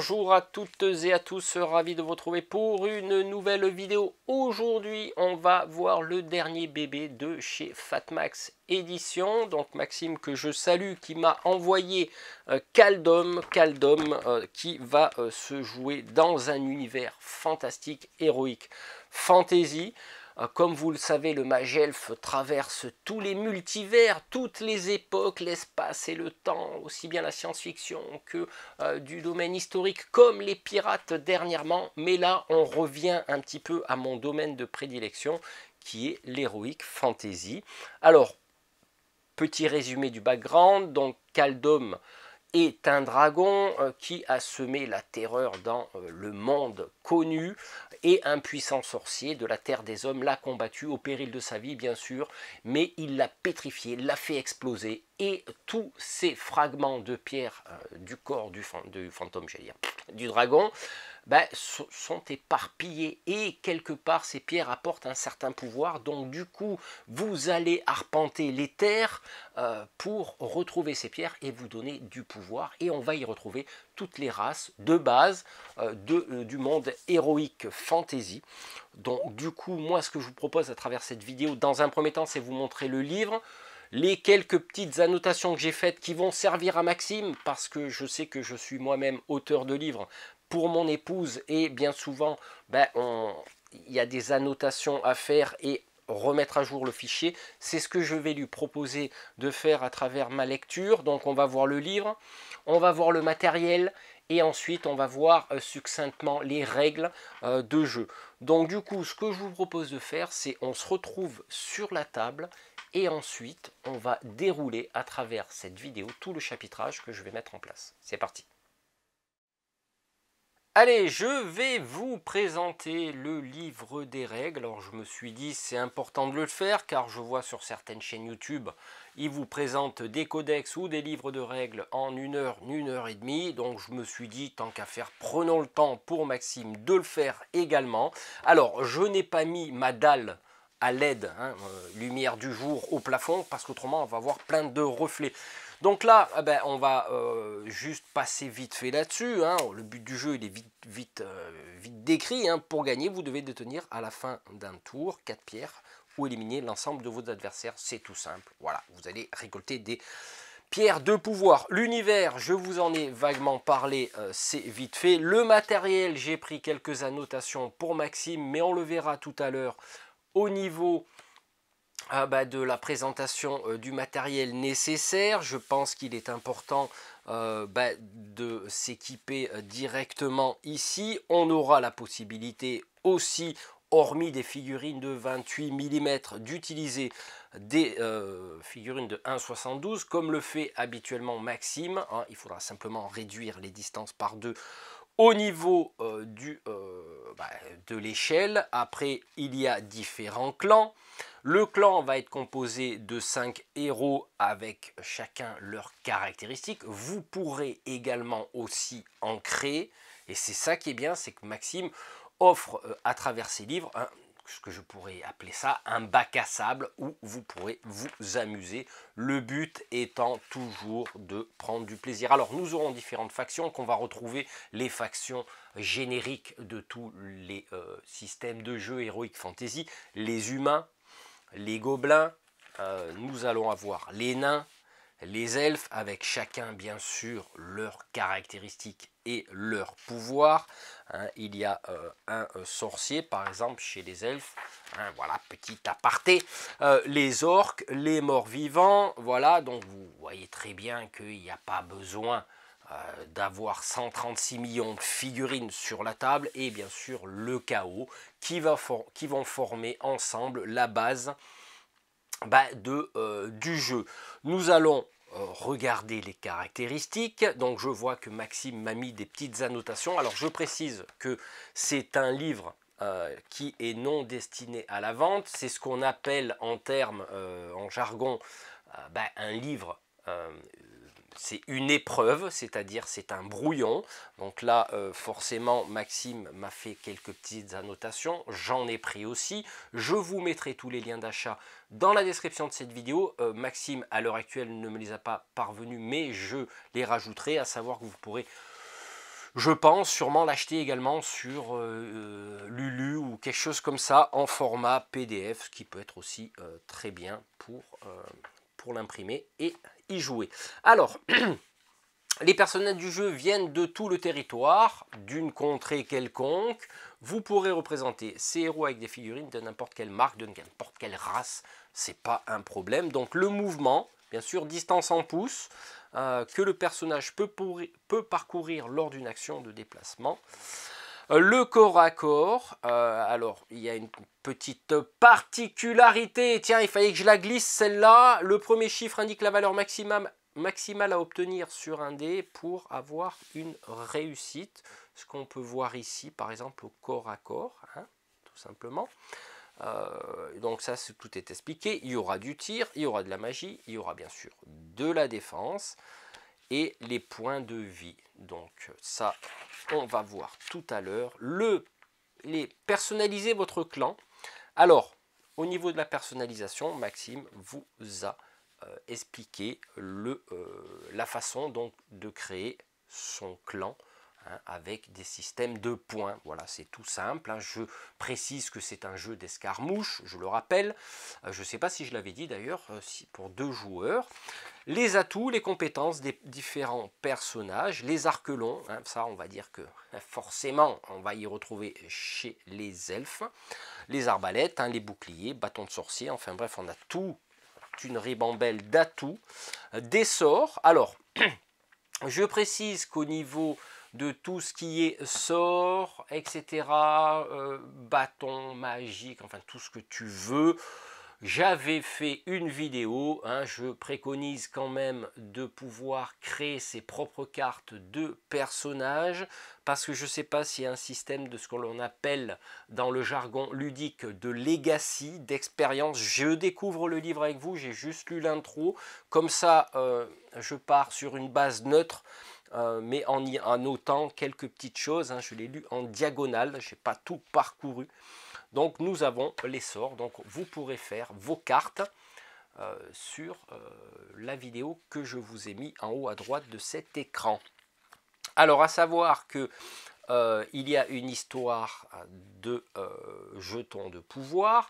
Bonjour à toutes et à tous, ravi de vous retrouver pour une nouvelle vidéo. Aujourd'hui, on va voir le dernier bébé de chez Fatmax Édition. Donc Maxime que je salue qui m'a envoyé euh, Caldom, Caldom euh, qui va euh, se jouer dans un univers fantastique, héroïque, fantasy. Ah, comme vous le savez, le Magelf traverse tous les multivers, toutes les époques, l'espace et le temps, aussi bien la science-fiction que euh, du domaine historique, comme les pirates dernièrement. Mais là, on revient un petit peu à mon domaine de prédilection, qui est l'héroïque fantasy. Alors, petit résumé du background, donc Caldom est un dragon euh, qui a semé la terreur dans euh, le monde connu et un puissant sorcier de la terre des hommes l'a combattu au péril de sa vie bien sûr, mais il l'a pétrifié, l'a fait exploser et tous ces fragments de pierre euh, du corps du, du fantôme, j'allais dire, du dragon, bah, sont éparpillées et quelque part ces pierres apportent un certain pouvoir. Donc du coup, vous allez arpenter les terres euh, pour retrouver ces pierres et vous donner du pouvoir. Et on va y retrouver toutes les races de base euh, de, euh, du monde héroïque fantasy. Donc du coup, moi ce que je vous propose à travers cette vidéo, dans un premier temps, c'est vous montrer le livre les quelques petites annotations que j'ai faites qui vont servir à Maxime, parce que je sais que je suis moi-même auteur de livres, pour mon épouse et bien souvent, ben, on, il y a des annotations à faire et remettre à jour le fichier. C'est ce que je vais lui proposer de faire à travers ma lecture. Donc on va voir le livre, on va voir le matériel et ensuite on va voir euh, succinctement les règles euh, de jeu. Donc du coup, ce que je vous propose de faire, c'est on se retrouve sur la table et ensuite on va dérouler à travers cette vidéo tout le chapitrage que je vais mettre en place. C'est parti Allez, je vais vous présenter le livre des règles. Alors je me suis dit c'est important de le faire car je vois sur certaines chaînes YouTube, ils vous présentent des codex ou des livres de règles en une heure, une heure et demie. Donc je me suis dit tant qu'à faire, prenons le temps pour Maxime de le faire également. Alors je n'ai pas mis ma dalle à l'aide, hein, euh, lumière du jour au plafond, parce qu'autrement on va avoir plein de reflets. Donc là, eh ben, on va euh, juste passer vite fait là-dessus. Hein. Le but du jeu, il est vite, vite, euh, vite décrit. Hein. Pour gagner, vous devez détenir à la fin d'un tour 4 pierres ou éliminer l'ensemble de vos adversaires. C'est tout simple. Voilà, vous allez récolter des... pierres de pouvoir, l'univers, je vous en ai vaguement parlé, euh, c'est vite fait. Le matériel, j'ai pris quelques annotations pour Maxime, mais on le verra tout à l'heure au niveau ah bah, de la présentation euh, du matériel nécessaire. Je pense qu'il est important euh, bah, de s'équiper euh, directement ici. On aura la possibilité aussi, hormis des figurines de 28 mm, d'utiliser des figurines de 1,72 comme le fait habituellement Maxime. Hein. il faudra simplement réduire les distances par deux au niveau euh, euh, bah, de l'échelle, après, il y a différents clans. Le clan va être composé de 5 héros avec chacun leurs caractéristiques. Vous pourrez également aussi en créer. Et c'est ça qui est bien, c'est que Maxime offre euh, à travers ses livres ce que je pourrais appeler ça un bac à sable où vous pourrez vous amuser. Le but étant toujours de prendre du plaisir. Alors nous aurons différentes factions qu'on va retrouver les factions génériques de tous les euh, systèmes de jeu Heroic Fantasy, les humains, les gobelins, euh, nous allons avoir les nains, les elfes avec chacun bien sûr leurs caractéristiques et leur pouvoir. Hein. il y a euh, un euh, sorcier, par exemple, chez les elfes. Hein, voilà, petit aparté. Euh, les orques, les morts-vivants, voilà. Donc, vous voyez très bien qu'il n'y a pas besoin d'avoir 136 millions de figurines sur la table. Et bien sûr, le chaos, qui, va qui vont former ensemble la base bah, de, du jeu. Nous allons regarder les caractéristiques. Donc je vois que Maxime m'a mis des petites annotations. Alors je précise que c'est un livre euh, qui est non destiné à la vente. C'est ce qu'on appelle en termes, euh, en jargon, euh, ben, un livre c'est une épreuve, c'est-à-dire c'est un brouillon. Donc là, euh, forcément, Maxime m'a fait quelques petites annotations, j'en ai pris aussi. Je vous mettrai tous les liens d'achat dans la description de cette vidéo. Euh, Maxime, à l'heure actuelle, ne me les a pas parvenus, mais je les rajouterai, à savoir que vous pourrez je pense sûrement l'acheter également sur euh, Lulu ou quelque chose comme ça en format PDF, ce qui peut être aussi très bien pour, pour l'imprimer et y jouer. Alors, les personnages du jeu viennent de tout le territoire, d'une contrée quelconque. Vous pourrez représenter ces héros avec des figurines de n'importe quelle marque, de n'importe quelle race. C'est pas un problème. Donc le mouvement, bien sûr, distance en pouces, euh, que le personnage peut, peut parcourir lors d'une action de déplacement. Euh, le corps à corps. Euh, alors, il y a une petite particularité. Tiens, il fallait que je la glisse celle-là. Le premier chiffre indique la valeur maximum, maximale à obtenir sur un dé pour avoir une réussite. Ce qu'on peut voir ici, par exemple, au corps à corps, hein, tout simplement. Euh, donc ça, tout est expliqué. Il y aura du tir, il y aura de la magie, il y aura bien sûr de la défense et les points de vie. Donc ça, on va voir tout à l'heure. Le, les personnaliser votre clan. Alors, au niveau de la personnalisation, Maxime vous a euh, expliqué le, euh, la façon donc de créer son clan Hein, avec des systèmes de points. Voilà, c'est tout simple. Hein. Je précise que c'est un jeu d'escarmouche, je le rappelle. Euh, je ne sais pas si je l'avais dit d'ailleurs, euh, pour deux joueurs. Les atouts, les compétences des différents personnages, les arcs longs, hein. ça on va dire que forcément on va y retrouver chez les elfes, les arbalètes, les boucliers, bâtons de sorcier, enfin bref, on a tout une ribambelle d'atouts, euh, des sorts. Alors, je précise qu'au niveau de tout ce qui est sort, etc., euh, bâton magique, enfin tout ce que tu veux. J'avais fait une vidéo, hein, je préconise quand même de pouvoir créer ses propres cartes de personnages, parce que je ne sais pas s'il y a un système de ce que l'on appelle dans le jargon ludique de legacy, d'expérience. Je découvre le livre avec vous, j'ai juste lu l'intro, comme ça euh, je pars sur une base neutre euh, mais en, y, notant quelques petites choses. Hein, je l'ai lu en diagonale, je n'ai pas tout parcouru. Donc nous avons l'essor, donc vous pourrez faire vos cartes euh, sur euh, la vidéo que je vous ai mis en haut à droite de cet écran. Alors à savoir que il y a une histoire de jetons de pouvoir,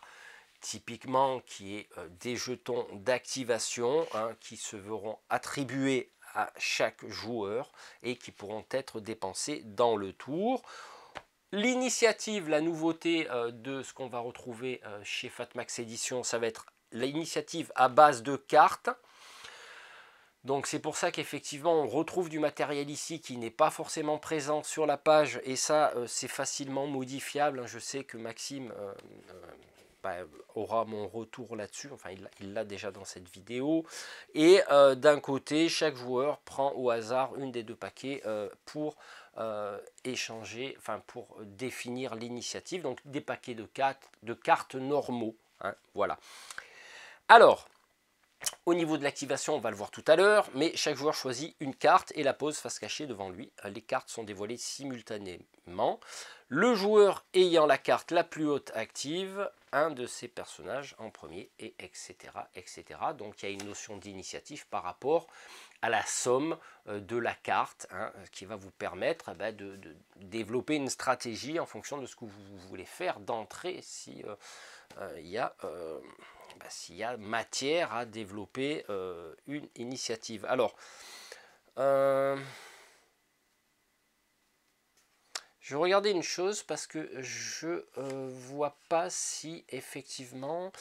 typiquement qui est des jetons d'activation hein, qui se verront attribués à chaque joueur et qui pourront être dépensés dans le tour. L'initiative, la nouveauté euh, de ce qu'on va retrouver euh, chez Fatmax Edition, ça va être l'initiative à base de cartes. Donc c'est pour ça qu'effectivement on retrouve du matériel ici qui n'est pas forcément présent sur la page et ça euh, c'est facilement modifiable. Hein. Je sais que Maxime aura mon retour là-dessus, enfin il l'a déjà dans cette vidéo. Et euh, d'un côté, chaque joueur prend au hasard une des deux paquets euh, pour euh, échanger, enfin pour définir l'initiative, donc des paquets de, quatre, de cartes normaux. Hein, voilà. Alors, au niveau de l'activation, on va le voir tout à l'heure, mais chaque joueur choisit une carte et la pose face cachée devant lui. Les cartes sont dévoilées simultanément. Le joueur ayant la carte la plus haute active un de ces personnages en premier, et etc. etc. Donc il y a une notion d'initiative par rapport à la somme euh, de la carte hein, euh, qui va vous permettre eh ben, de, développer une stratégie en fonction de ce que vous voulez faire d'entrée si euh, il bah, s'il y a matière à développer une initiative alors je regardais une chose parce que je euh, vois pas si effectivement...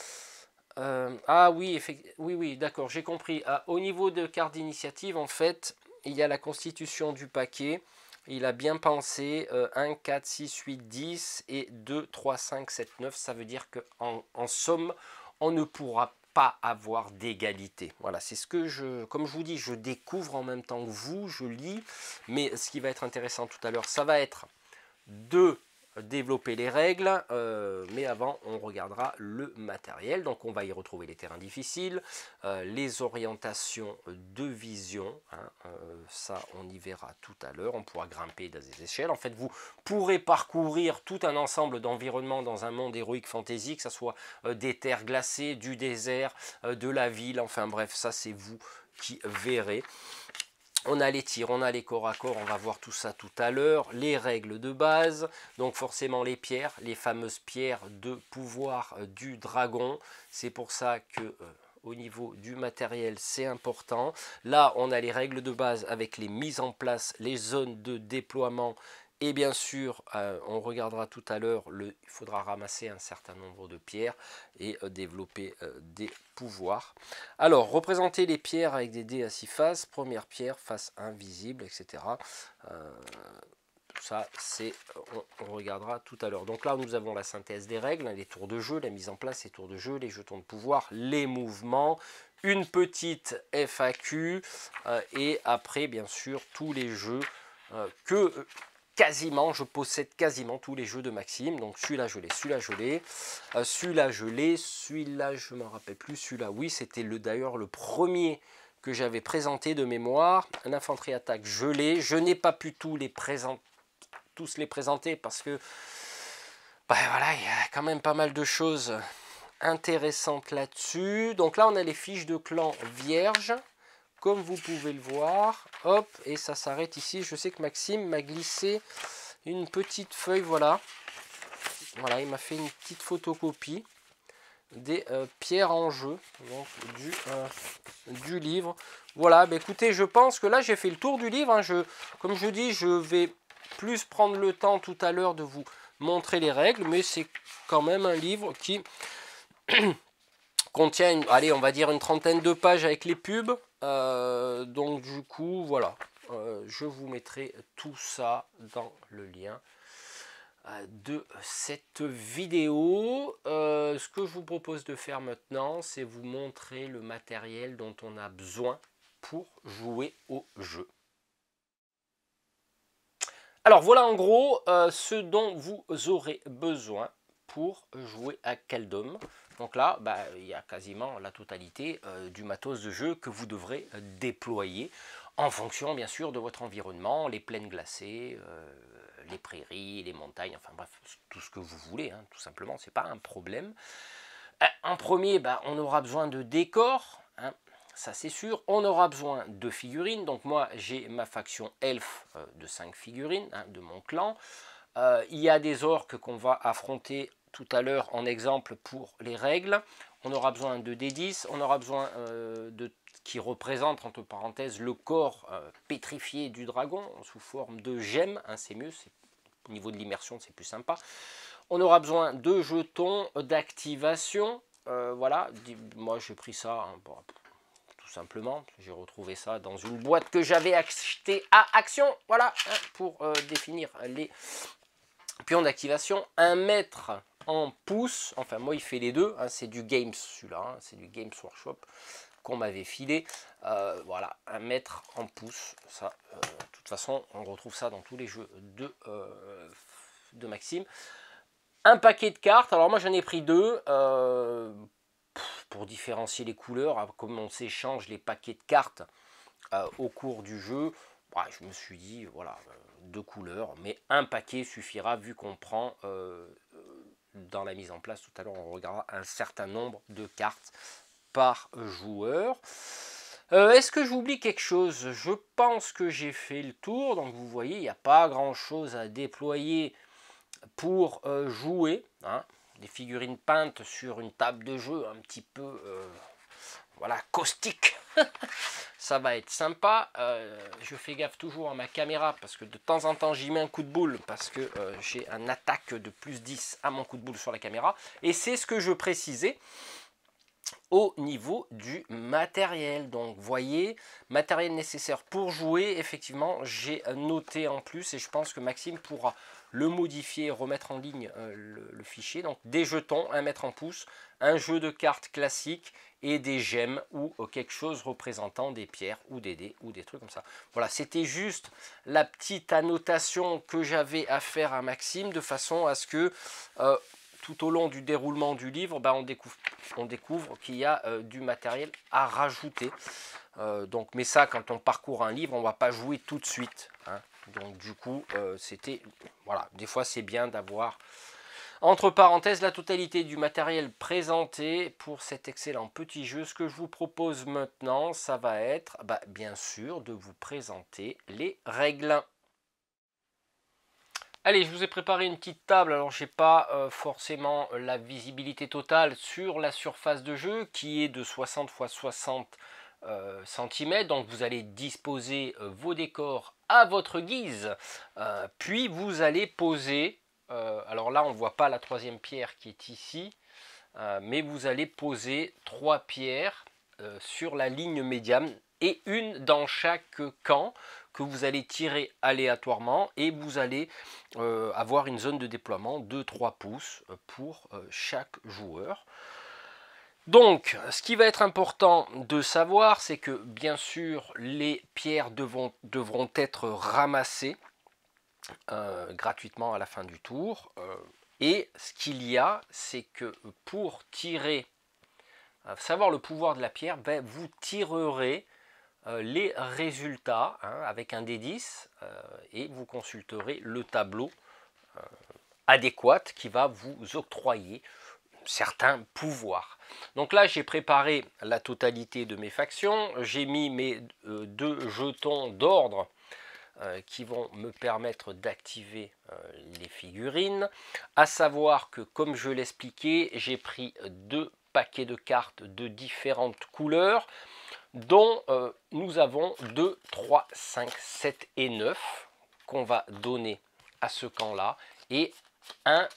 Euh, ah oui, oui, oui, d'accord, j'ai compris. à ah, au niveau de carte d'initiative, en fait, il y a la constitution du paquet. Il a bien pensé 1, 4, 6, 8, 10 et 2, 3, 5, 7, 9. Ça veut dire qu'en en somme, on ne pourra pas avoir d'égalité. Voilà, c'est ce que je... Comme je vous dis, je découvre en même temps que vous, je lis. Mais ce qui va être intéressant tout à l'heure, ça va être de développer les règles, euh, mais avant on regardera le matériel. Donc on va y retrouver les terrains difficiles, euh, les orientations de vision, hein, euh, ça on y verra tout à l'heure, on pourra grimper dans des échelles. En fait vous pourrez parcourir tout un ensemble d'environnements dans un monde héroïque fantasy, que ce soit des terres glacées, du désert, de la ville, enfin bref ça c'est vous qui verrez. On a les tirs, on a les corps à corps, on va voir tout ça tout à l'heure. Les règles de base, donc forcément les pierres, les fameuses pierres de pouvoir euh, du dragon. C'est pour ça que... Euh, au niveau du matériel, c'est important. Là, on a les règles de base avec les mises en place, les zones de déploiement, et bien sûr, euh, on regardera tout à l'heure, il faudra ramasser un certain nombre de pierres et euh, développer euh, des pouvoirs. Alors, représenter les pierres avec des dés à six faces, première pierre, face invisible, etc. ça, c'est, on, regardera tout à l'heure. Donc là, nous avons la synthèse des règles, hein, les tours de jeu, la mise en place, des tours de jeu, les jetons de pouvoir, les mouvements, une petite FAQ, et après, bien sûr, tous les jeux que quasiment, je possède quasiment tous les jeux de Maxime. Donc celui-là, je l'ai, celui-là, je l'ai, euh, celui-là, je l'ai, celui-là, je m'en rappelle plus, celui-là, oui, c'était le d'ailleurs le premier que j'avais présenté de mémoire. un Infanterie attaque, je l'ai. Je n'ai pas pu tous les, présenter, parce que, bah, voilà, il y a quand même pas mal de choses intéressantes là-dessus. Donc là, on a les fiches de clan vierge comme vous pouvez le voir. Hop, et ça s'arrête ici. Je sais que Maxime m'a glissé une petite feuille, voilà. Voilà, il m'a fait une petite photocopie des euh, pierres en jeu donc du, euh, livre. Voilà, bah, écoutez, je pense que là j'ai fait le tour du livre. Hein. comme je dis, je vais plus prendre le temps tout à l'heure de vous montrer les règles, mais c'est quand même un livre qui contient, allez, on va dire une trentaine de pages avec les pubs, euh, donc du coup, voilà, euh, je vous mettrai tout ça dans le lien euh, de cette vidéo. ce que je vous propose de faire maintenant, c'est vous montrer le matériel dont on a besoin pour jouer au jeu. Alors voilà en gros ce dont vous aurez besoin pour jouer à Caldom. Donc là, bah, il y a quasiment la totalité euh, du matos de jeu que vous devrez euh, déployer en fonction bien sûr de votre environnement, les plaines glacées, euh, les prairies, les montagnes, enfin bref, tout ce que vous voulez, hein, tout simplement, ce n'est pas un problème. En premier, bah, on aura besoin de décors, hein, ça c'est sûr. On aura besoin de figurines, donc moi j'ai ma faction elf de 5 figurines hein, de mon clan. Il y a des orques qu'on va affronter tout à l'heure en exemple pour les règles. On aura besoin de D10, on aura besoin euh, de qui représente entre parenthèses le corps euh, pétrifié du dragon sous forme de gemme. Hein, c'est mieux, au niveau de l'immersion c'est plus sympa. On aura besoin de jetons d'activation, euh, voilà, moi j'ai pris ça hein, tout simplement, j'ai retrouvé ça dans une boîte que j'avais achetée à Action, voilà, hein, pour définir les pions d'activation, un mètre en enfin moi il fait les deux, hein, c'est du Games celui-là, hein, c'est du Games Workshop qu'on m'avait filé, euh, voilà, un mètre en pouce. ça, euh, de toute façon on retrouve ça dans tous les jeux de, euh, de Maxime. Un paquet de cartes, alors moi j'en ai pris deux, pour différencier les couleurs, hein, comme on s'échange les paquets de cartes au cours du jeu, bah, je me suis dit, voilà, deux couleurs, mais un paquet suffira vu qu'on prend dans la mise en place. Tout à l'heure, on regardera un certain nombre de cartes par joueur. Euh, est-ce que j'oublie quelque chose Je pense que j'ai fait le tour. Donc vous voyez, il n'y a pas grand-chose à déployer pour euh, jouer. Hein. Des figurines peintes sur une table de jeu un petit peu euh, voilà, caustique. ça va être sympa. Euh, je fais gaffe toujours à ma caméra parce que de temps en temps j'y mets un coup de boule parce que euh, j'ai un attaque de plus 10 à mon coup de boule sur la caméra. Et c'est ce que je précisais au niveau du matériel. Donc voyez, matériel nécessaire pour jouer. Effectivement, j'ai noté en plus et je pense que Maxime pourra le modifier, remettre en ligne euh, le, fichier. Donc des jetons, un mètre en pouce, un jeu de cartes classique et des gemmes ou euh, quelque chose représentant des pierres ou des dés ou des trucs comme ça. Voilà, c'était juste la petite annotation que j'avais à faire à Maxime de façon à ce que euh, tout au long du déroulement du livre, bah, on découvre, qu'il y a du matériel à rajouter. donc, mais ça, quand on parcourt un livre, on ne va pas jouer tout de suite. Hein. Donc du coup, euh, c'était... Voilà, des fois c'est bien d'avoir entre parenthèses, la totalité du matériel présenté pour cet excellent petit jeu. Ce que je vous propose maintenant, ça va être, bah, bien sûr, de vous présenter les règles. Allez, je vous ai préparé une petite table, alors j'ai pas euh, forcément la visibilité totale sur la surface de jeu qui est de 60 x 60 euh, cm. Donc vous allez disposer euh, vos décors à votre guise. Euh, puis vous allez poser, alors là on ne voit pas la troisième pierre qui est ici, mais vous allez poser trois pierres sur la ligne médiane et une dans chaque camp que vous allez tirer aléatoirement et vous allez avoir une zone de déploiement de 3 pouces pour chaque joueur. Donc, ce qui va être important de savoir, c'est que bien sûr, les pierres devront, être ramassées euh, gratuitement à la fin du tour. Euh, et ce qu'il y a, c'est que pour tirer, euh, savoir le pouvoir de la pierre, ben, vous tirerez les résultats hein, avec un D10 et vous consulterez le tableau adéquat qui va vous octroyer certains pouvoirs. Donc là, j'ai préparé la totalité de mes factions. J'ai mis mes euh, deux jetons d'ordre euh, qui vont me permettre d'activer euh, les figurines. À savoir que, comme je l'expliquais, j'ai pris deux paquets de cartes de différentes couleurs dont nous avons 2, 3, 5, 7 et 9 qu'on va donner à ce camp-là et un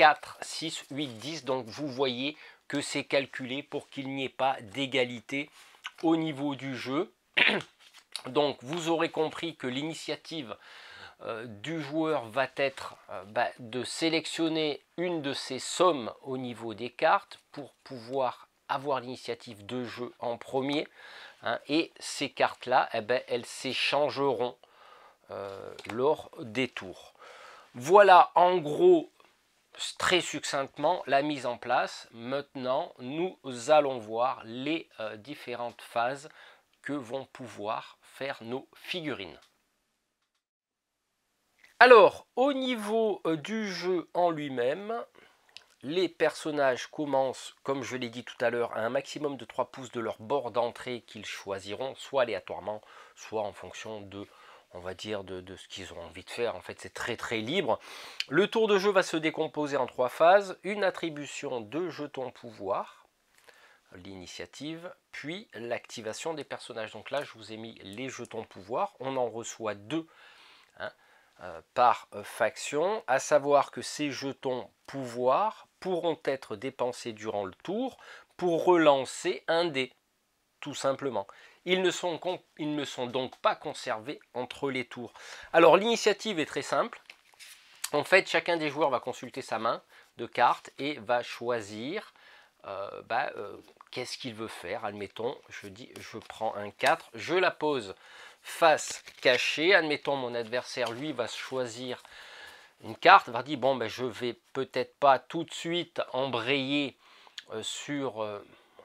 4, 6, 8, 10. Donc vous voyez que c'est calculé pour qu'il n'y ait pas d'égalité au niveau du jeu. Donc vous aurez compris que l'initiative euh, du joueur va être euh, bah, de sélectionner une de ces sommes au niveau des cartes pour pouvoir avoir l'initiative de jeu en premier. Hein. et ces cartes-là, eh ben, elles s'échangeront euh, lors des tours. Voilà en gros très succinctement la mise en place. Maintenant, nous allons voir les euh, différentes phases que vont pouvoir faire nos figurines. Alors, au niveau euh, du jeu en lui-même, les personnages commencent, comme je l'ai dit tout à l'heure, à un maximum de 3 pouces de leur bord d'entrée qu'ils choisiront, soit aléatoirement, soit en fonction de on va dire, de, ce qu'ils ont envie de faire. En fait, c'est très très libre. Le tour de jeu va se décomposer en trois phases. Une attribution de jetons pouvoir, l'initiative, puis l'activation des personnages. Donc là, je vous ai mis les jetons pouvoir. On en reçoit deux hein, euh, par euh, faction, à savoir que ces jetons pouvoir pourront être dépensés durant le tour pour relancer un dé, tout simplement. Ils ne, sont donc pas conservés entre les tours. Alors l'initiative est très simple. En fait, chacun des joueurs va consulter sa main de cartes et va choisir euh, bah, euh, qu'est-ce qu'il veut faire. Admettons, je dis, je prends un 4, je la pose face cachée. Admettons, mon adversaire, lui, va choisir une carte, va dire, bon, ben, je vais peut-être pas tout de suite embrayer euh, sur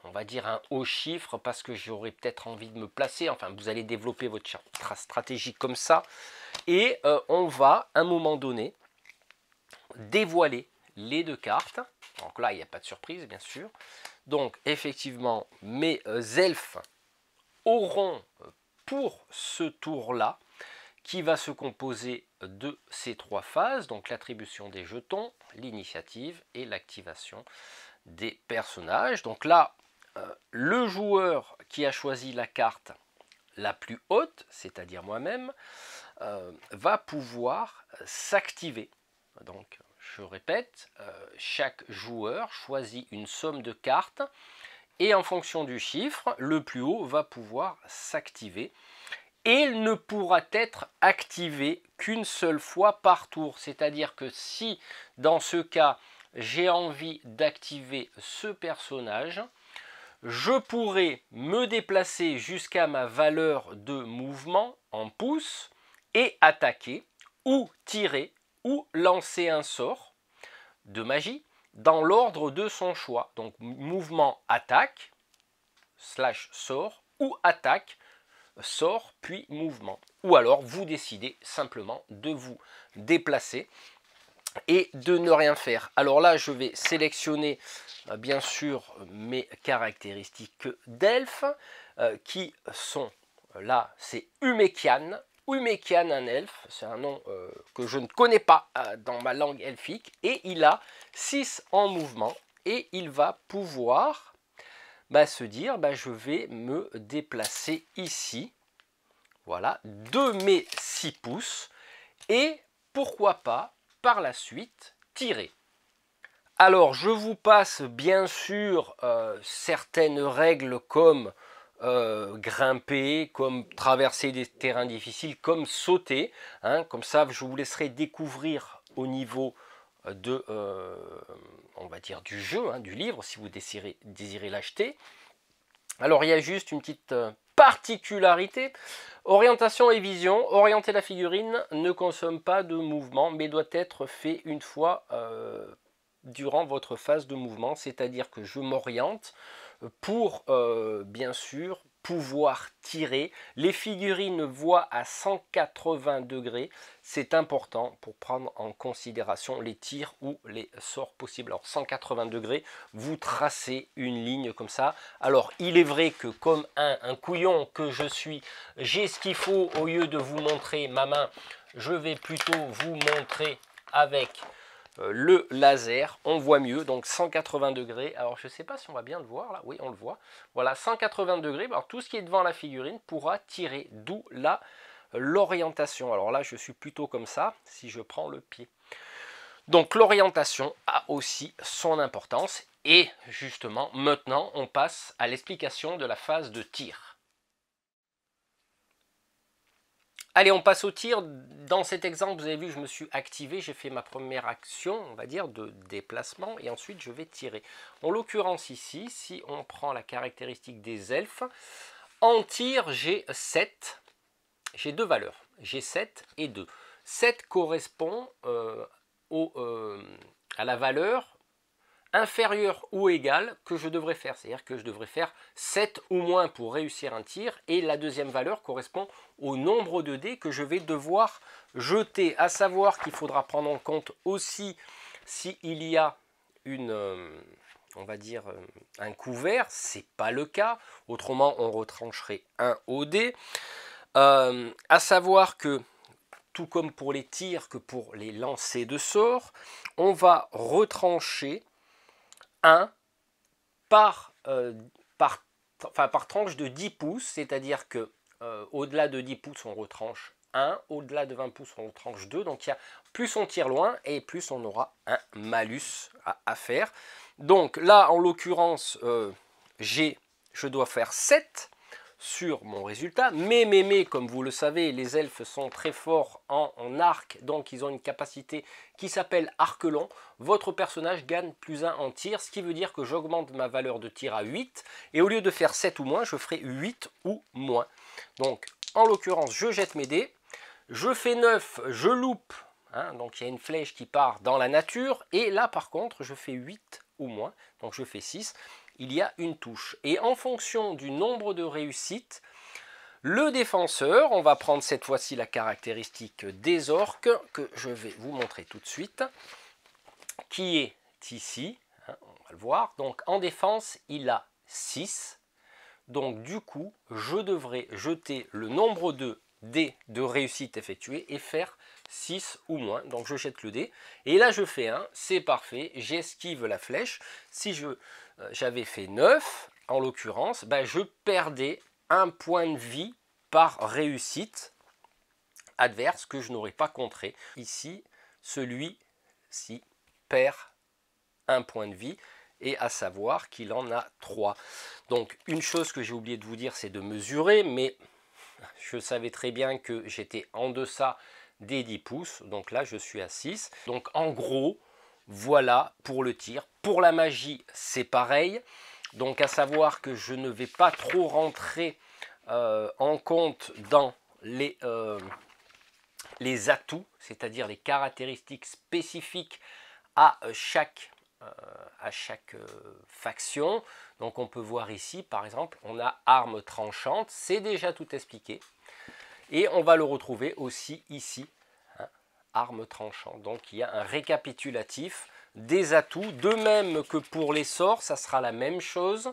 on va dire un haut chiffre parce que j'aurais peut-être envie de me placer. Enfin, vous allez développer votre stratégie comme ça. Et euh, on va, à un moment donné, dévoiler les deux cartes. Donc là, il n'y a pas de surprise, bien sûr. Donc, effectivement, mes euh, elfes auront euh, pour ce tour-là, qui va se composer de ces trois phases, donc l'attribution des jetons, l'initiative et l'activation des personnages. Donc là, euh, le joueur qui a choisi la carte la plus haute, c'est-à-dire moi-même, euh, va pouvoir s'activer. Donc, je répète, euh, chaque joueur choisit une somme de cartes et en fonction du chiffre, le plus haut va pouvoir s'activer et il ne pourra être activé qu'une seule fois par tour. C'est-à-dire que si, dans ce cas, j'ai envie d'activer ce personnage, je pourrais me déplacer jusqu'à ma valeur de mouvement en pouce et attaquer ou tirer ou lancer un sort de magie dans l'ordre de son choix. Donc mouvement attaque, slash sort, ou attaque, sort, puis mouvement. Ou alors vous décidez simplement de vous déplacer et de ne rien faire. Alors là, je vais sélectionner euh, bien sûr mes caractéristiques d'elfe euh, qui sont euh, là c'est Umekian. Umekian un elfe, c'est un nom que je ne connais pas dans ma langue elfique et il a 6 en mouvement et il va pouvoir bah, se dire bah, je vais me déplacer ici voilà de mes 6 pouces et pourquoi pas par la suite tirer alors, je vous passe bien sûr euh, certaines règles comme euh, grimper, comme traverser des terrains difficiles, comme sauter. Hein. comme ça, je vous laisserai découvrir au niveau euh, de, on va dire, du jeu, hein, du livre, si vous désirez, désirez l'acheter. Alors, il y a juste une petite particularité. Orientation et vision. Orienter la figurine ne consomme pas de mouvement, mais doit être fait une fois durant votre phase de mouvement, c'est-à-dire que je m'oriente pour, euh, bien sûr, pouvoir tirer. Les figurines voient à 180 degrés. C'est important pour prendre en considération les tirs ou les sorts possibles. Alors 180 degrés, vous tracez une ligne comme ça. Alors il est vrai que comme un couillon que je suis, j'ai ce qu'il faut au lieu de vous montrer ma main. Je vais plutôt vous montrer avec euh, le laser, on voit mieux, donc 180 degrés, alors je ne sais pas si on va bien le voir là, oui on le voit, voilà 180 degrés, alors tout ce qui est devant la figurine pourra tirer, d'où là euh, l'orientation, alors là je suis plutôt comme ça si je prends le pied. Donc l'orientation a aussi son importance et justement maintenant on passe à l'explication de la phase de tir. Allez, on passe au tir. Dans cet exemple, vous avez vu, je me suis activé, j'ai fait ma première action, on va dire, de déplacement, et ensuite je vais tirer. En l'occurrence ici, si on prend la caractéristique des elfes, en tir, j'ai 7, j'ai deux valeurs, j'ai 7 et 2. 7 correspond euh, au, euh, à la valeur inférieur ou égal que je devrais faire. C'est-à-dire que je devrais faire 7 ou moins pour réussir un tir et la deuxième valeur correspond au nombre de dés que je vais devoir jeter. À savoir qu'il faudra prendre en compte aussi s'il y a une... Euh, on va dire euh, un couvert, c'est pas le cas, autrement on retrancherait un au dé. Euh, à savoir que tout comme pour les tirs que pour les lancers de sorts, on va retrancher par, euh, par, enfin, par tranche de 10 pouces, c'est-à-dire que euh, au-delà de 10 pouces, on retranche 1, au-delà de 20 pouces, on retranche 2, donc y a, plus on tire loin et plus on aura un malus à, faire. Donc là, en l'occurrence, euh, j'ai je dois faire 7 sur mon résultat. Mais, mais, comme vous le savez, les elfes sont très forts en, arc, donc ils ont une capacité qui s'appelle arc long, Votre personnage gagne plus 1 en tir, ce qui veut dire que j'augmente ma valeur de tir à 8, et au lieu de faire 7 ou moins, je ferai 8 ou moins. Donc, en l'occurrence, je jette mes dés, je fais 9, je loupe, hein, donc il y a une flèche qui part dans la nature, et là, par contre, je fais 8 ou moins, donc je fais 6, il y a une touche. Et en fonction du nombre de réussites, le défenseur, on va prendre cette fois-ci la caractéristique des orques, que je vais vous montrer tout de suite, qui est ici, hein, on va le voir. Donc en défense, il a 6. Donc du coup, je devrais jeter le nombre de dés de réussite effectuée et faire 6 ou moins. Donc je jette le dé. Et là, je fais 1, c'est parfait, j'esquive la flèche. Si je euh, j'avais fait 9, en l'occurrence, ben, je perdais un point de vie par réussite adverse que je n'aurais pas contré. Ici, celui-ci perd un point de vie et à savoir qu'il en a 3. Donc une chose que j'ai oublié de vous dire, c'est de mesurer, mais je savais très bien que j'étais en deçà des 10 pouces, donc là je suis à 6. Donc en gros, voilà pour le tir. Pour la magie, c'est pareil. Donc à savoir que je ne vais pas trop rentrer euh, en compte dans euh, les, atouts, c'est-à-dire les caractéristiques spécifiques à euh, chaque, à chaque faction. Donc on peut voir ici, par exemple, on a arme tranchante, c'est déjà tout expliqué. Et on va le retrouver aussi ici arme tranchant. Donc il y a un récapitulatif des atouts, de même que pour les sorts, ça sera la même chose.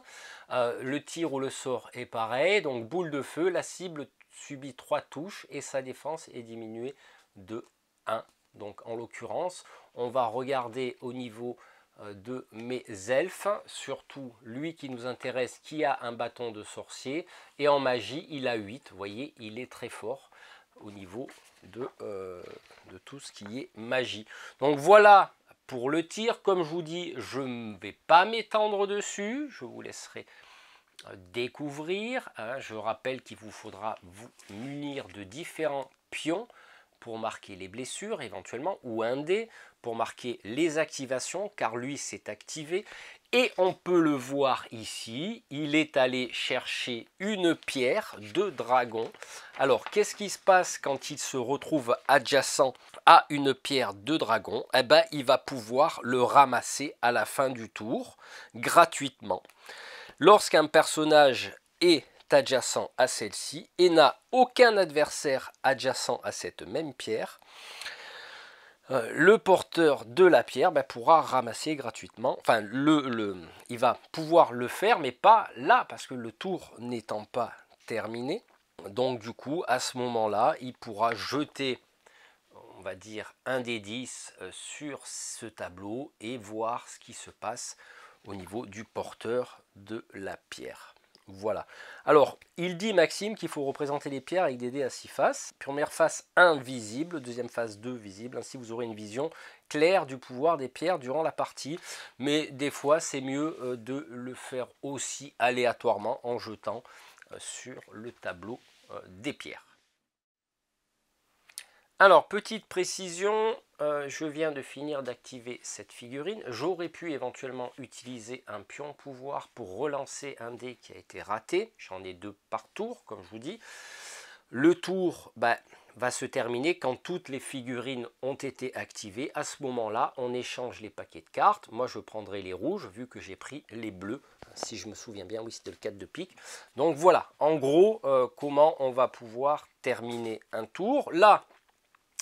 Euh, le tir ou le sort est pareil, donc boule de feu, la cible subit trois touches et sa défense est diminuée de 1. Donc en l'occurrence, on va regarder au niveau euh, de mes elfes, surtout lui qui nous intéresse, qui a un bâton de sorcier, et en magie, il a 8, vous voyez, il est très fort au niveau euh, de, tout ce qui est magie. Donc voilà pour le tir. Comme je vous dis, je ne vais pas m'étendre dessus. Je vous laisserai euh, découvrir. Hein. Je rappelle qu'il vous faudra vous munir de différents pions pour marquer les blessures éventuellement, ou un dé pour marquer les activations, car lui s'est activé, et on peut le voir ici, il est allé chercher une pierre de dragon. Alors, qu'est-ce qui se passe quand il se retrouve adjacent à une pierre de dragon Eh bien, il va pouvoir le ramasser à la fin du tour, gratuitement. Lorsqu'un personnage est adjacent à celle-ci et n'a aucun adversaire adjacent à cette même pierre, euh, le porteur de la pierre bah, pourra ramasser gratuitement. Enfin, il va pouvoir le faire, mais pas là, parce que le tour n'étant pas terminé. Donc du coup, à ce moment-là, il pourra jeter, on va dire, un des 10 euh, sur ce tableau et voir ce qui se passe au niveau du porteur de la pierre. Voilà. Alors, il dit Maxime qu'il faut représenter les pierres avec des dés à six faces. Première face invisible, visible, deuxième face 2 visible. Ainsi, vous aurez une vision claire du pouvoir des pierres durant la partie. Mais des fois, c'est mieux euh, de le faire aussi aléatoirement en jetant euh, sur le tableau euh, des pierres. Alors, petite précision, euh, je viens de finir d'activer cette figurine. J'aurais pu éventuellement utiliser un pion pouvoir pour relancer un dé qui a été raté. J'en ai deux par tour, comme je vous dis. Le tour bah, va se terminer quand toutes les figurines ont été activées. À ce moment-là, on échange les paquets de cartes. Moi, je prendrai les rouges, vu que j'ai pris les bleus si je me souviens bien, oui, c'était le 4 de pique. Donc voilà, en gros, euh, comment on va pouvoir terminer un tour. Là,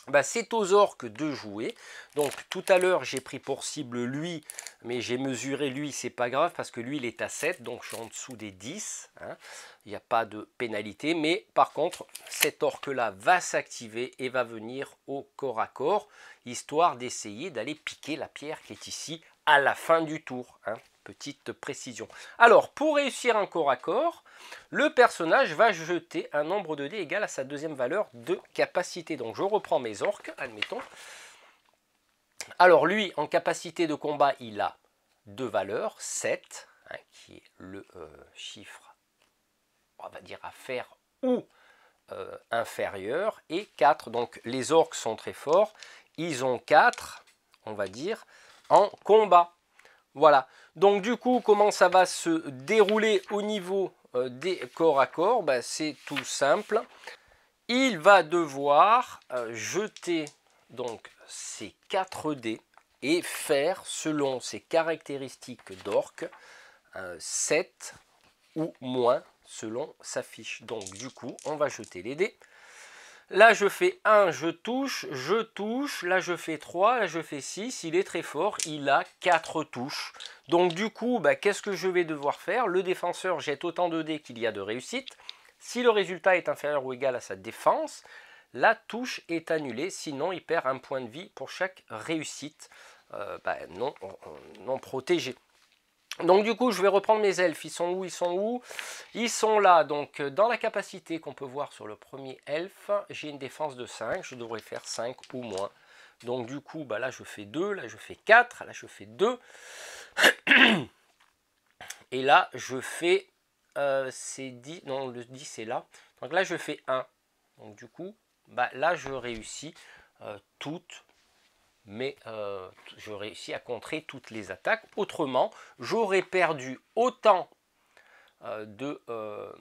bah, c'est aux orques de jouer. Donc tout à l'heure j'ai pris pour cible lui, mais j'ai mesuré lui, c'est pas grave parce que lui il est à 7, donc je suis en dessous des 10. Hein. Il n'y a pas de pénalité, mais par contre cet orque là va s'activer et va venir au corps à corps, histoire d'essayer d'aller piquer la pierre qui est ici à la fin du tour. Hein. Petite précision. Alors, pour réussir un corps à corps, le personnage va jeter un nombre de dés égal à sa deuxième valeur de capacité. Donc, je reprends mes orques, admettons. Alors, lui, en capacité de combat, il a deux valeurs, 7, hein, qui est le euh, chiffre, on va dire, à faire ou euh, inférieur, et 4. Donc, les orques sont très forts. Ils ont 4, on va dire, en combat. Voilà. Donc du coup, comment ça va se dérouler au niveau euh, des corps à corps bah, C'est tout simple. Il va devoir euh, jeter donc ses 4 dés et faire, selon ses caractéristiques d'orque 7 ou moins selon sa fiche. Donc du coup, on va jeter les dés. Là, je fais 1, je touche, je touche. Là, je fais 3, là, je fais 6. Il est très fort, il a 4 touches. Donc, du coup, bah, qu'est-ce que je vais devoir faire Le défenseur jette autant de dés qu'il y a de réussite. Si le résultat est inférieur ou égal à sa défense, la touche est annulée. Sinon, il perd un point de vie pour chaque réussite euh, bah, non, non protégée. Donc du coup, je vais reprendre mes elfes. Ils sont où Ils sont où Ils sont là. Donc euh, dans la capacité qu'on peut voir sur le premier elf, j'ai une défense de 5. Je devrais faire 5 ou moins. Donc du coup, bah, là je fais 2, là je fais 4, là je fais 2. Et là je fais... Euh, c'est 10, non le 10 c'est là. Donc là je fais 1. Donc du coup, bah, là je réussis euh, toutes mais euh, je réussis à contrer toutes les attaques. Autrement, j'aurais perdu autant euh, de, euh,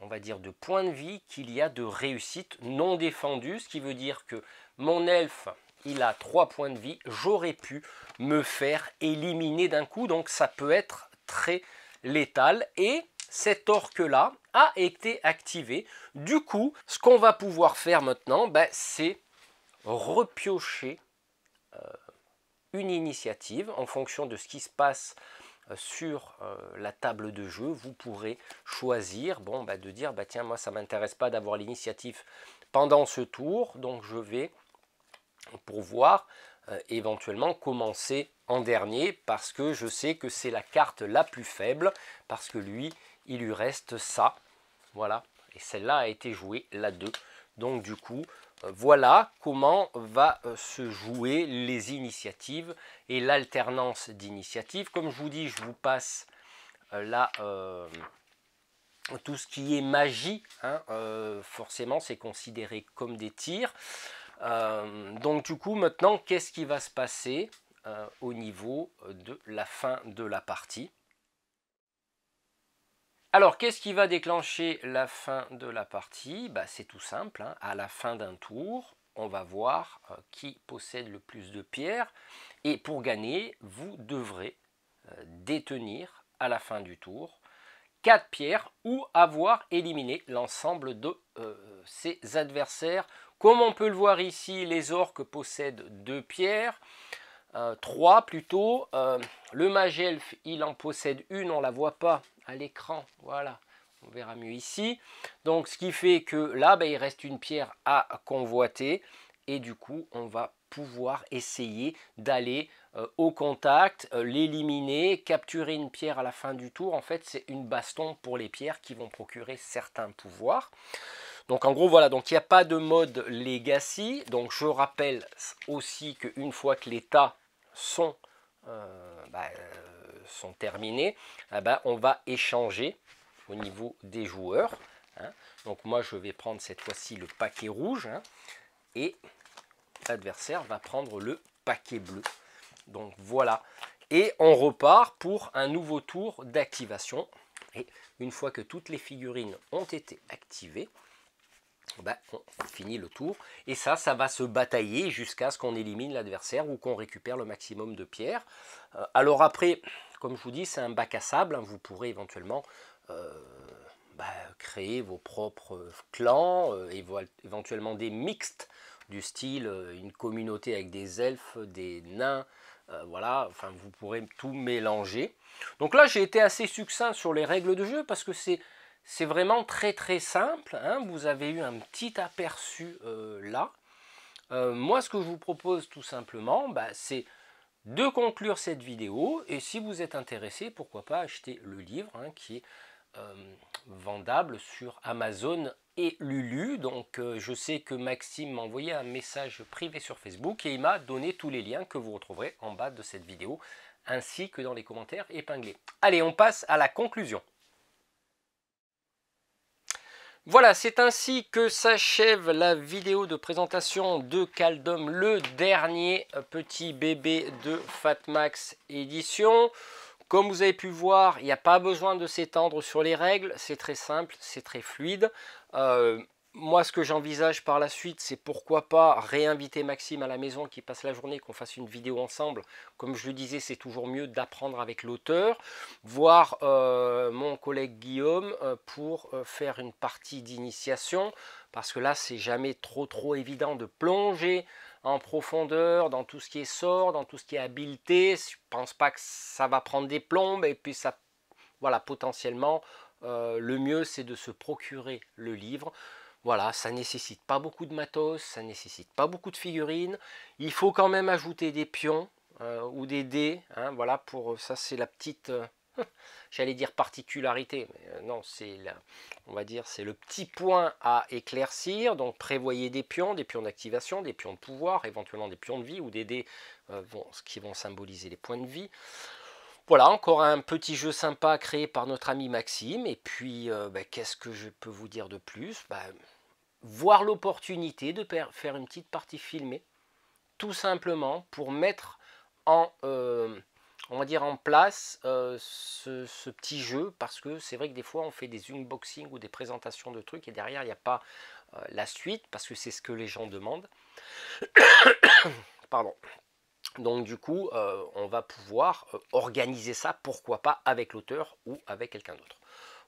on va dire, de points de vie qu'il y a de réussite non défendue. ce qui veut dire que mon elfe, il a 3 points de vie, j'aurais pu me faire éliminer d'un coup, donc ça peut être très létal. Et cet orque-là a été activé. Du coup, ce qu'on va pouvoir faire maintenant, ben, c'est repiocher euh, une initiative en fonction de ce qui se passe euh, sur euh, la table de jeu, vous pourrez choisir bon, bah, de dire bah, tiens, moi ça m'intéresse pas d'avoir l'initiative pendant ce tour, donc je vais pourvoir éventuellement commencer en dernier parce que je sais que c'est la carte la plus faible, parce que lui, il lui reste ça. Voilà, et celle-là a été jouée la 2. Donc du coup, voilà comment va euh, se jouer les initiatives et l'alternance d'initiatives. Comme je vous dis, je vous passe euh, là euh, tout ce qui est magie. Hein, forcément, c'est considéré comme des tirs. donc du coup, maintenant, qu'est-ce qui va se passer au niveau de la fin de la partie alors, qu'est-ce qui va déclencher la fin de la partie bah, C'est tout simple. Hein. À la fin d'un tour, on va voir euh, qui possède le plus de pierres. Et pour gagner, vous devrez euh, détenir à la fin du tour 4 pierres ou avoir éliminé l'ensemble de euh, ses adversaires. Comme on peut le voir ici, les orques possèdent 2 pierres. 3 euh, plutôt. Euh, le Magelf, il en possède une, on ne la voit pas à l'écran. Voilà, on verra mieux ici. Donc ce qui fait que là, ben, il reste une pierre à convoiter. Et du coup, on va pouvoir essayer d'aller euh, au contact, l'éliminer, capturer une pierre à la fin du tour. En fait, c'est une baston pour les pierres qui vont procurer certains pouvoirs. Donc en gros, voilà, donc il n'y a pas de mode legacy. Donc je rappelle aussi qu'une fois que l'état euh, bah, euh, sont, terminés, terminées, eh ben, on va échanger au niveau des joueurs. Hein. Donc moi, je vais prendre cette fois-ci le paquet rouge hein, et l'adversaire va prendre le paquet bleu. Donc voilà. Et on repart pour un nouveau tour d'activation. Et une fois que toutes les figurines ont été activées, on bah, finit le tour. Et ça, ça va se batailler jusqu'à ce qu'on élimine l'adversaire ou qu'on récupère le maximum de pierres. Euh, alors après, comme je vous dis, c'est un bac à sable. Hein. vous pourrez éventuellement euh, bah, créer vos propres euh, clans, et éventuellement des mixtes du style une communauté avec des elfes, des nains, voilà, enfin vous pourrez tout mélanger. Donc là j'ai été assez succinct sur les règles de jeu parce que c'est c'est vraiment très très simple, hein. vous avez eu un petit aperçu euh, là. Euh, moi ce que je vous propose tout simplement, bah, c'est de conclure cette vidéo et si vous êtes intéressé, pourquoi pas acheter le livre hein, qui est euh, vendable sur Amazon et Lulu. Donc je sais que Maxime m'a envoyé un message privé sur Facebook et il m'a donné tous les liens que vous retrouverez en bas de cette vidéo ainsi que dans les commentaires épinglés. Allez, on passe à la conclusion. Voilà, c'est ainsi que s'achève la vidéo de présentation de Caldom, le dernier euh, petit bébé de Fatmax édition Comme vous avez pu voir, il n'y a pas besoin de s'étendre sur les règles, c'est très simple, c'est très fluide. Euh, moi, ce que j'envisage par la suite, c'est pourquoi pas réinviter Maxime à la maison, qui passe la journée, qu'on fasse une vidéo ensemble. Comme je le disais, c'est toujours mieux d'apprendre avec l'auteur, voir euh, mon collègue Guillaume euh, pour euh, faire une partie d'initiation, parce que là, c'est jamais trop trop évident de plonger en profondeur dans tout ce qui est sort, dans tout ce qui est habileté. Je pense pas que ça va prendre des plombes, et puis ça, voilà, potentiellement, le mieux, c'est de se procurer le livre. Voilà, ça nécessite pas beaucoup de matos, ça nécessite pas beaucoup de figurines. Il faut quand même ajouter des pions euh, ou des dés. Hein, voilà, pour euh, ça c'est la petite, euh, j'allais dire particularité, mais non, c'est on va dire c'est le petit point à éclaircir. Donc prévoyez des pions, des pions d'activation, des pions de pouvoir, éventuellement des pions de vie ou des dés Ce qui vont symboliser les points de vie. Voilà, encore un petit jeu sympa créé par notre ami Maxime. Et puis, ben, qu'est-ce que je peux vous dire de plus ben, voir l'opportunité de faire une petite partie filmée, tout simplement pour mettre en, euh, on va dire en place euh, ce, petit jeu, parce que c'est vrai que des fois on fait des unboxings ou des présentations de trucs et derrière il n'y a pas euh, la suite, parce que c'est ce que les gens demandent. Pardon. Donc du coup, on va pouvoir organiser ça, pourquoi pas, avec l'auteur ou avec quelqu'un d'autre.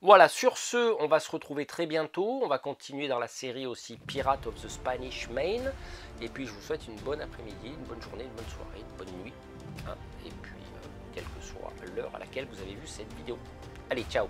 Voilà, sur ce, on va se retrouver très bientôt. On va continuer dans la série aussi Pirate of the Spanish Main. Et puis, je vous souhaite une bonne après-midi, une bonne journée, une bonne soirée, une bonne nuit. Hein. et puis, euh, quelle que soit l'heure à laquelle vous avez vu cette vidéo. Allez, ciao